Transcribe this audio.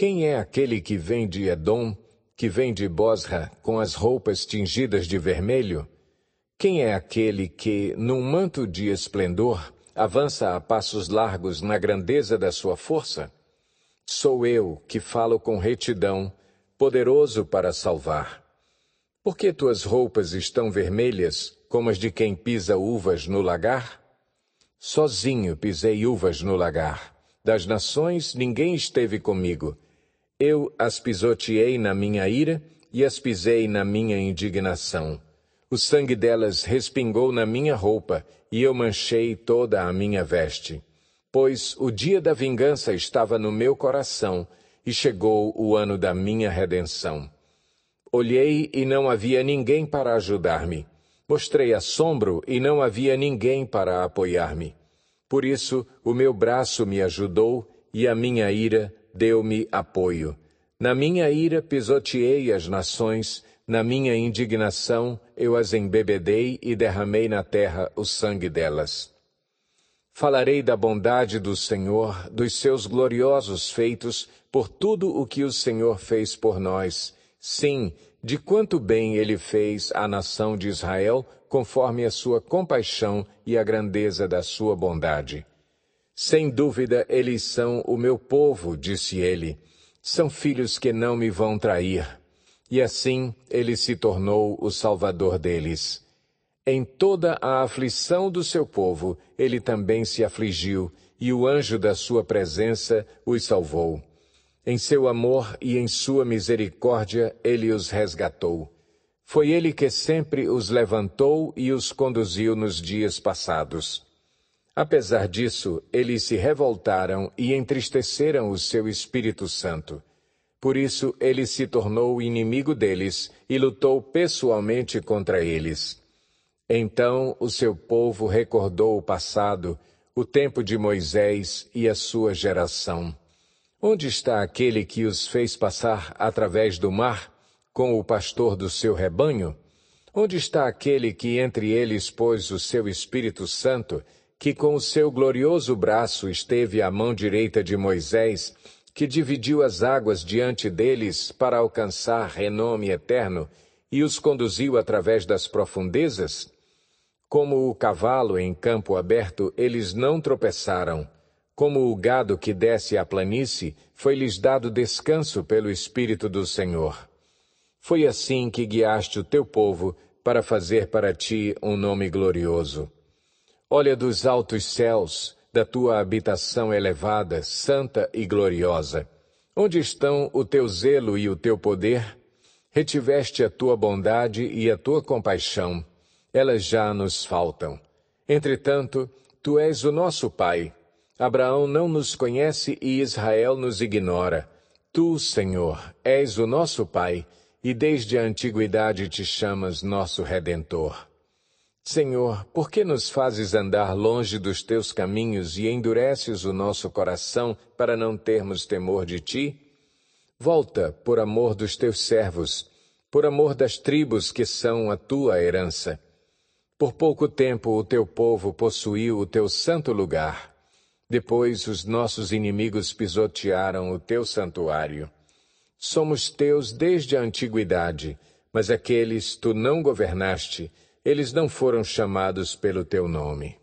Quem é aquele que vem de Edom, que vem de Bosra, com as roupas tingidas de vermelho? Quem é aquele que, num manto de esplendor, avança a passos largos na grandeza da sua força? Sou eu que falo com retidão, poderoso para salvar. Por que tuas roupas estão vermelhas, como as de quem pisa uvas no lagar? Sozinho pisei uvas no lagar. Das nações ninguém esteve comigo eu as pisoteei na minha ira e as pisei na minha indignação. O sangue delas respingou na minha roupa e eu manchei toda a minha veste. Pois o dia da vingança estava no meu coração e chegou o ano da minha redenção. Olhei e não havia ninguém para ajudar-me. Mostrei assombro e não havia ninguém para apoiar-me. Por isso o meu braço me ajudou e a minha ira deu-me apoio. Na minha ira pisoteei as nações, na minha indignação eu as embebedei e derramei na terra o sangue delas. Falarei da bondade do Senhor, dos seus gloriosos feitos, por tudo o que o Senhor fez por nós. Sim, de quanto bem ele fez à nação de Israel, conforme a sua compaixão e a grandeza da sua bondade. Sem dúvida, eles são o meu povo, disse ele. São filhos que não me vão trair. E assim ele se tornou o salvador deles. Em toda a aflição do seu povo, ele também se afligiu, e o anjo da sua presença os salvou. Em seu amor e em sua misericórdia, ele os resgatou. Foi ele que sempre os levantou e os conduziu nos dias passados. Apesar disso, eles se revoltaram e entristeceram o seu Espírito Santo. Por isso, ele se tornou inimigo deles e lutou pessoalmente contra eles. Então o seu povo recordou o passado, o tempo de Moisés e a sua geração. Onde está aquele que os fez passar através do mar, com o pastor do seu rebanho? Onde está aquele que entre eles pôs o seu Espírito Santo que com o seu glorioso braço esteve à mão direita de Moisés, que dividiu as águas diante deles para alcançar renome eterno e os conduziu através das profundezas? Como o cavalo em campo aberto, eles não tropeçaram. Como o gado que desce à planície, foi-lhes dado descanso pelo Espírito do Senhor. Foi assim que guiaste o teu povo para fazer para ti um nome glorioso. Olha dos altos céus, da tua habitação elevada, santa e gloriosa. Onde estão o teu zelo e o teu poder? Retiveste a tua bondade e a tua compaixão. Elas já nos faltam. Entretanto, tu és o nosso Pai. Abraão não nos conhece e Israel nos ignora. Tu, Senhor, és o nosso Pai, e desde a antiguidade te chamas nosso Redentor. Senhor, por que nos fazes andar longe dos teus caminhos e endureces o nosso coração para não termos temor de ti? Volta, por amor dos teus servos, por amor das tribos que são a tua herança. Por pouco tempo o teu povo possuiu o teu santo lugar. Depois os nossos inimigos pisotearam o teu santuário. Somos teus desde a antiguidade, mas aqueles tu não governaste, eles não foram chamados pelo teu nome.